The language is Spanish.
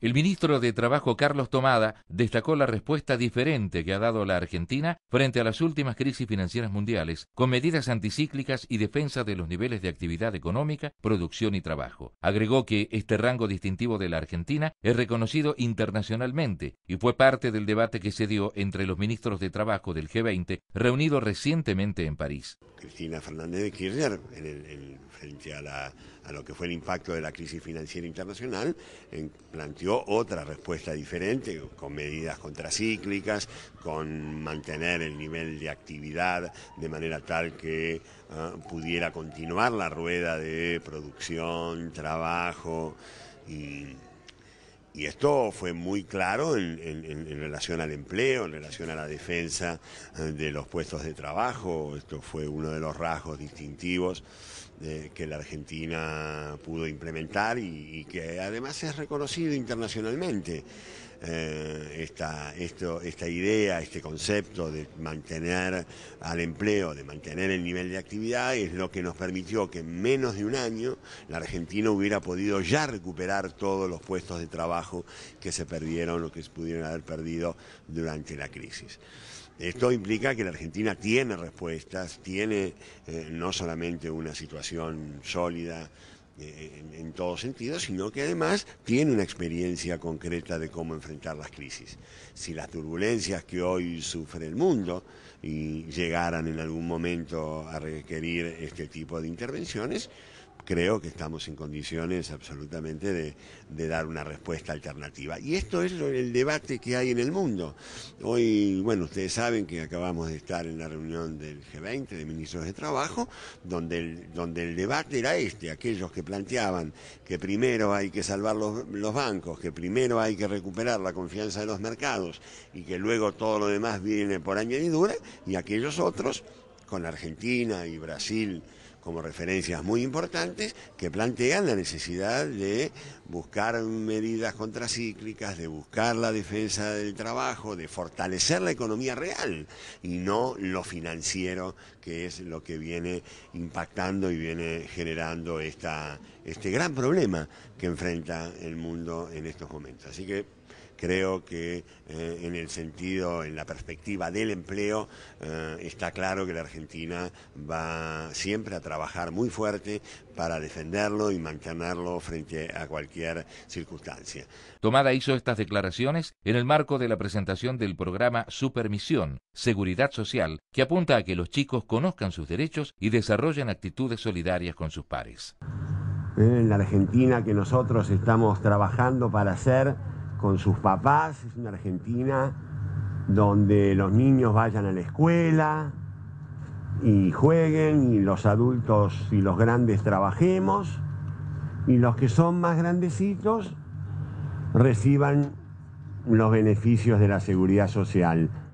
El ministro de Trabajo Carlos Tomada destacó la respuesta diferente que ha dado la Argentina frente a las últimas crisis financieras mundiales, con medidas anticíclicas y defensa de los niveles de actividad económica, producción y trabajo. Agregó que este rango distintivo de la Argentina es reconocido internacionalmente y fue parte del debate que se dio entre los ministros de Trabajo del G20 reunido recientemente en París. Cristina Fernández de Kirchner, en el, frente a, lo que fue el impacto de la crisis financiera internacional, planteó otra respuesta diferente, con medidas contracíclicas, con mantener el nivel de actividad de manera tal que ah, pudiera continuar la rueda de producción, trabajo y esto fue muy claro en, relación al empleo, en relación a la defensa ah, de los puestos de trabajo. Esto fue uno de los rasgos distintivos que la Argentina pudo implementar y, y que además es reconocido internacionalmente. Eh, esta, esta idea, este concepto de mantener al empleo, de mantener el nivel de actividad, es lo que nos permitió que en menos de un año la Argentina hubiera podido ya recuperar todos los puestos de trabajo que se perdieron o que se pudieron haber perdido durante la crisis. Esto implica que la Argentina tiene respuestas, tiene eh, no solamente una situación sólida eh, en, todos sentidos, sino que además tiene una experiencia concreta de cómo enfrentar las crisis. Si las turbulencias que hoy sufre el mundo y llegaran en algún momento a requerir este tipo de intervenciones, creo que estamos en condiciones absolutamente de, dar una respuesta alternativa. Y esto es el debate que hay en el mundo. Hoy, bueno, ustedes saben que acabamos de estar en la reunión del G20 de ministros de Trabajo, donde el, donde el debate era este, aquellos que planteaban que primero hay que salvar los, los bancos, que primero hay que recuperar la confianza de los mercados y que luego todo lo demás viene por añadidura, y aquellos otros con Argentina y Brasil como referencias muy importantes, que plantean la necesidad de buscar medidas contracíclicas, de buscar la defensa del trabajo, de fortalecer la economía real y no lo financiero, que es lo que viene impactando y viene generando esta, este gran problema que enfrenta el mundo en estos momentos. Así que creo que eh, en el sentido, en la perspectiva del empleo, eh, está claro que la Argentina va siempre a trabajar muy fuerte para defenderlo y mantenerlo frente a cualquier circunstancia. Tomada hizo estas declaraciones en el marco de la presentación del programa Supermisión, Seguridad Social, que apunta a que los chicos conozcan sus derechos y desarrollen actitudes solidarias con sus pares. Eh, en la Argentina que nosotros estamos trabajando para hacer con sus papás, es una Argentina donde los niños vayan a la escuela y jueguen y los adultos y los grandes trabajemos y los que son más grandecitos reciban los beneficios de la seguridad social.